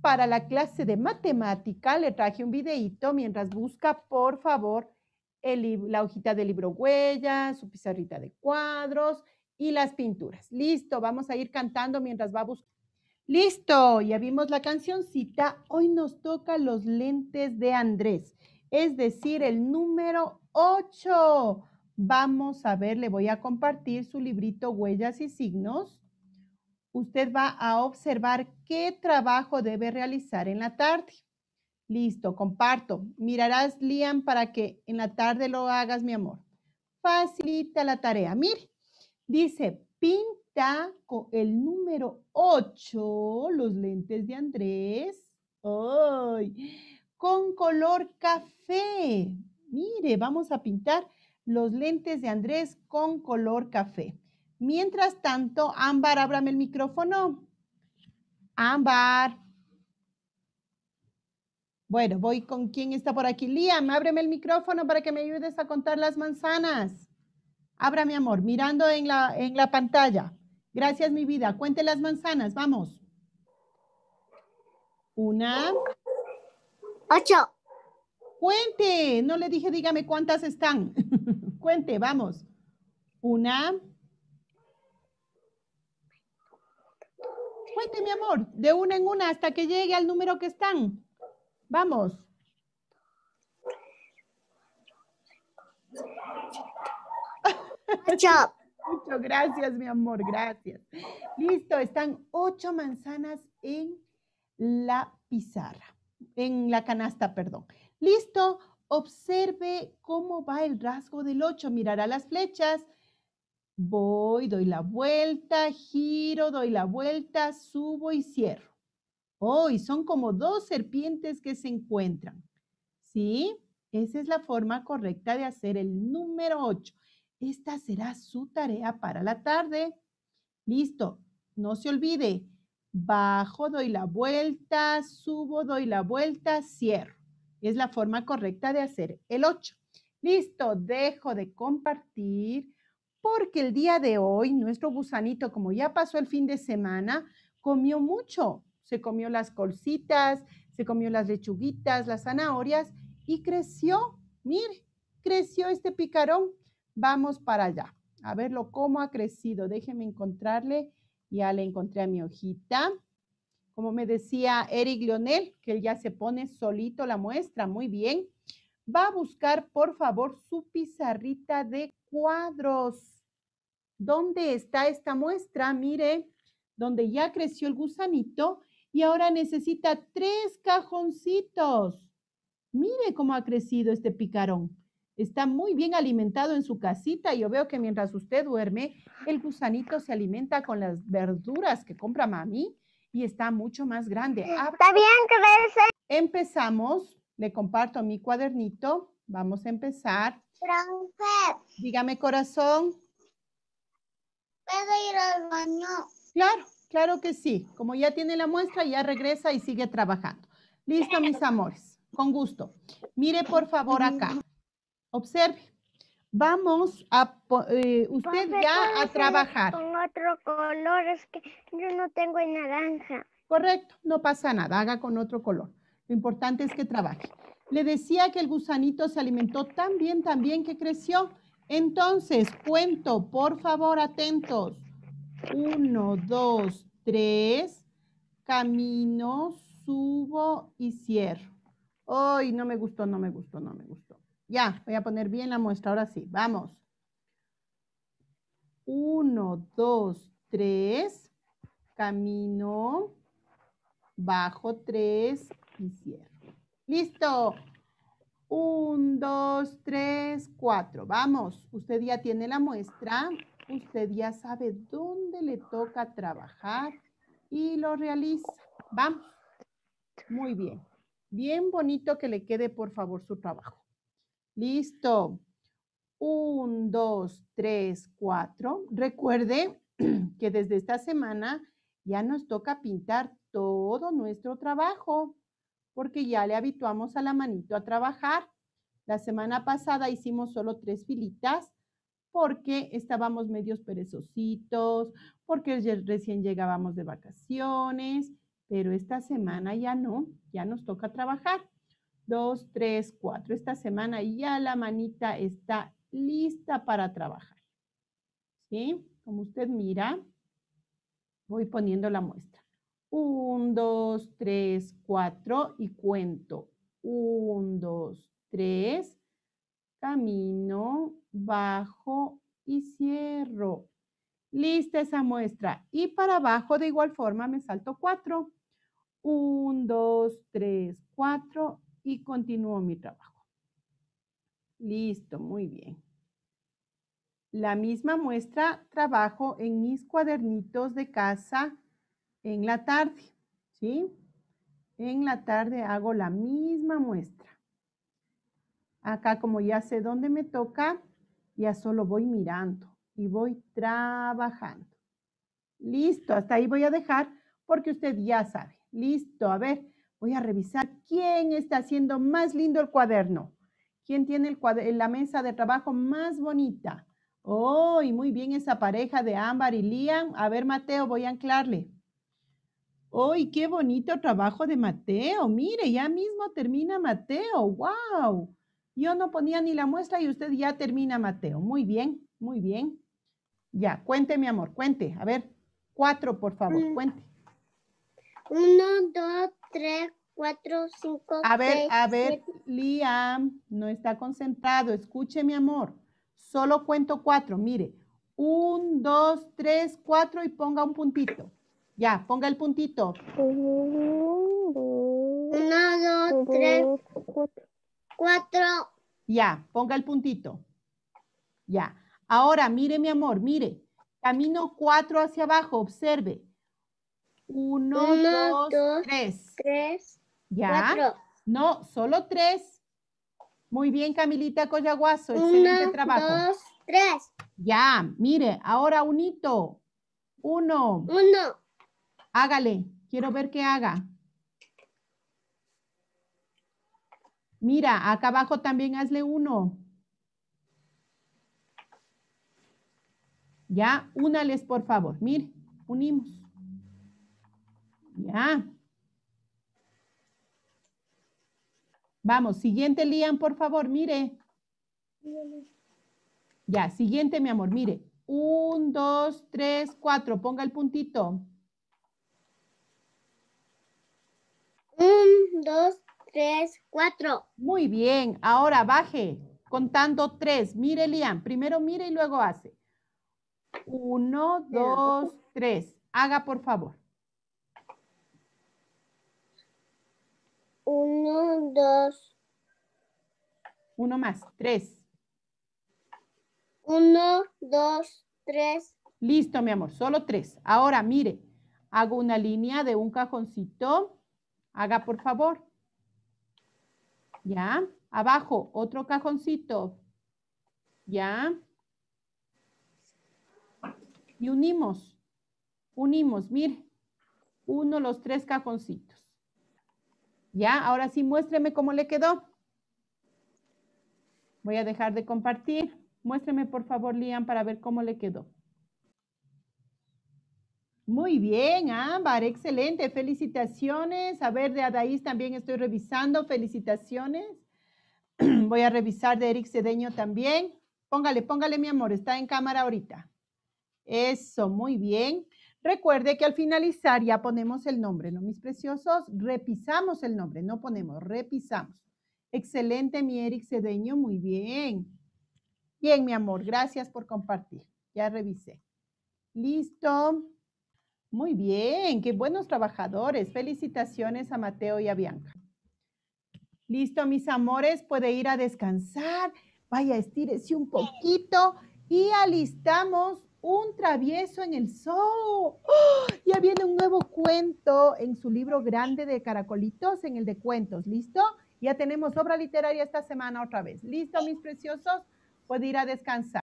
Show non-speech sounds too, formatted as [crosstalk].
para la clase de matemática le traje un videíto mientras busca, por favor, la hojita de libro Huellas, su pizarrita de cuadros y las pinturas. Listo, vamos a ir cantando mientras va buscar. Listo, ya vimos la cancioncita. Hoy nos toca los lentes de Andrés, es decir, el número 8. Vamos a ver, le voy a compartir su librito Huellas y Signos usted va a observar qué trabajo debe realizar en la tarde. Listo, comparto. Mirarás, Liam, para que en la tarde lo hagas, mi amor. Facilita la tarea. Mire, dice, pinta con el número 8 los lentes de Andrés. ¡Ay! Con color café. Mire, vamos a pintar los lentes de Andrés con color café. Mientras tanto, Ámbar, ábrame el micrófono. Ámbar. Bueno, voy con quién está por aquí. Liam, ábreme el micrófono para que me ayudes a contar las manzanas. Abra, mi amor, mirando en la, en la pantalla. Gracias, mi vida. Cuente las manzanas, vamos. Una. Ocho. Cuente, no le dije, dígame cuántas están. [laughs] Cuente, vamos. Una. Cuente, mi amor, de una en una hasta que llegue al número que están. Vamos. Muchas gracias, mi amor, gracias. Listo, están ocho manzanas en la pizarra, en la canasta, perdón. Listo, observe cómo va el rasgo del ocho. Mirará las flechas Voy, doy la vuelta, giro, doy la vuelta, subo y cierro. Oh, son como dos serpientes que se encuentran. ¿Sí? Esa es la forma correcta de hacer el número 8. Esta será su tarea para la tarde. Listo. No se olvide. Bajo, doy la vuelta, subo, doy la vuelta, cierro. Es la forma correcta de hacer el 8. Listo. Dejo de compartir porque el día de hoy nuestro gusanito, como ya pasó el fin de semana, comió mucho. Se comió las colcitas, se comió las lechuguitas, las zanahorias y creció. Mire, creció este picarón. Vamos para allá. A verlo cómo ha crecido. Déjenme encontrarle. Ya le encontré a mi hojita. Como me decía Eric Lionel, que él ya se pone solito la muestra. Muy bien va a buscar por favor su pizarrita de cuadros. ¿Dónde está esta muestra? Mire, donde ya creció el gusanito y ahora necesita tres cajoncitos. Mire cómo ha crecido este picarón. Está muy bien alimentado en su casita. Yo veo que mientras usted duerme, el gusanito se alimenta con las verduras que compra mami y está mucho más grande. Está bien, crece. Empezamos le comparto mi cuadernito. Vamos a empezar. Dígame, corazón. ¿Puedo ir al baño? Claro, claro que sí. Como ya tiene la muestra, ya regresa y sigue trabajando. Listo, mis amores. Con gusto. Mire, por favor, acá. Observe. Vamos a... Eh, usted ya a trabajar. Con otro color, es que yo no tengo naranja. Correcto, no pasa nada. Haga con otro color. Lo importante es que trabaje. Le decía que el gusanito se alimentó tan bien, tan bien que creció. Entonces, cuento, por favor, atentos. Uno, dos, tres. Camino, subo y cierro. Ay, no me gustó, no me gustó, no me gustó. Ya, voy a poner bien la muestra, ahora sí, vamos. Uno, dos, tres. Camino, bajo tres, y Listo. Un, dos, tres, cuatro. Vamos, usted ya tiene la muestra, usted ya sabe dónde le toca trabajar y lo realiza. Vamos. Muy bien. Bien bonito que le quede, por favor, su trabajo. Listo. Un, dos, tres, cuatro. Recuerde [clears throat] que desde esta semana ya nos toca pintar todo nuestro trabajo porque ya le habituamos a la manito a trabajar. La semana pasada hicimos solo tres filitas porque estábamos medios perezositos, porque recién llegábamos de vacaciones, pero esta semana ya no, ya nos toca trabajar. Dos, tres, cuatro. Esta semana ya la manita está lista para trabajar. ¿Sí? Como usted mira, voy poniendo la muestra. 1, 2, 3, 4 y cuento. 1, 2, 3, camino, bajo y cierro. Lista esa muestra. Y para abajo de igual forma me salto 4. 1, 2, 3, 4 y continúo mi trabajo. Listo, muy bien. La misma muestra trabajo en mis cuadernitos de casa en la tarde, ¿sí? En la tarde hago la misma muestra. Acá como ya sé dónde me toca, ya solo voy mirando y voy trabajando. Listo, hasta ahí voy a dejar porque usted ya sabe. Listo, a ver, voy a revisar quién está haciendo más lindo el cuaderno. ¿Quién tiene la mesa de trabajo más bonita? ¡Oh, y muy bien esa pareja de Ámbar y Liam! A ver, Mateo, voy a anclarle. ¡Uy, qué bonito trabajo de Mateo! Mire, ya mismo termina Mateo. ¡Wow! Yo no ponía ni la muestra y usted ya termina Mateo. Muy bien, muy bien. Ya, cuente, mi amor, cuente. A ver, cuatro, por favor, mm. cuente. Uno, dos, tres, cuatro, cinco. A ver, a ver, Liam, no está concentrado. Escuche, mi amor. Solo cuento cuatro. Mire, un, dos, tres, cuatro y ponga un puntito. Ya, ponga el puntito. Uno, dos, tres, cuatro. Ya, ponga el puntito. Ya. Ahora, mire, mi amor, mire. Camino cuatro hacia abajo, observe. Uno, dos, tres. Tres, ¿Ya? No, solo tres. Muy bien, Camilita Collaguazo. Excelente Uno, dos, tres. Ya, mire, ahora unito. Uno. Uno. Hágale, quiero ver qué haga. Mira, acá abajo también hazle uno. Ya, únales por favor. Mire, unimos. Ya. Vamos, siguiente Lian, por favor, mire. Ya, siguiente, mi amor, mire. Un, dos, tres, cuatro. Ponga el puntito. 1 2 3 4. Muy bien, ahora baje contando tres. Mire Elian, primero mire y luego hace. 1 2 3. Haga por favor. 1 2 1 más 3. 1 2 3. Listo mi amor, solo tres. Ahora mire, hago una línea de un cajoncito Haga por favor. ¿Ya? Abajo, otro cajoncito. ¿Ya? Y unimos. Unimos, mire. Uno, los tres cajoncitos. ¿Ya? Ahora sí, muéstreme cómo le quedó. Voy a dejar de compartir. Muéstreme, por favor, Liam, para ver cómo le quedó. Muy bien, Ámbar, excelente. Felicitaciones. A ver, de Adaís también estoy revisando. Felicitaciones. [clears throat] Voy a revisar de Eric Cedeño también. Póngale, póngale, mi amor, está en cámara ahorita. Eso, muy bien. Recuerde que al finalizar ya ponemos el nombre, ¿no, mis preciosos? Repisamos el nombre, no ponemos, repisamos. Excelente, mi Eric Cedeño, muy bien. Bien, mi amor, gracias por compartir. Ya revisé. Listo. Muy bien, qué buenos trabajadores. Felicitaciones a Mateo y a Bianca. Listo, mis amores, puede ir a descansar. Vaya, estírese un poquito y alistamos un travieso en el zoo. ¡Oh! Ya viene un nuevo cuento en su libro grande de caracolitos, en el de cuentos. ¿Listo? Ya tenemos obra literaria esta semana otra vez. ¿Listo, mis preciosos? Puede ir a descansar.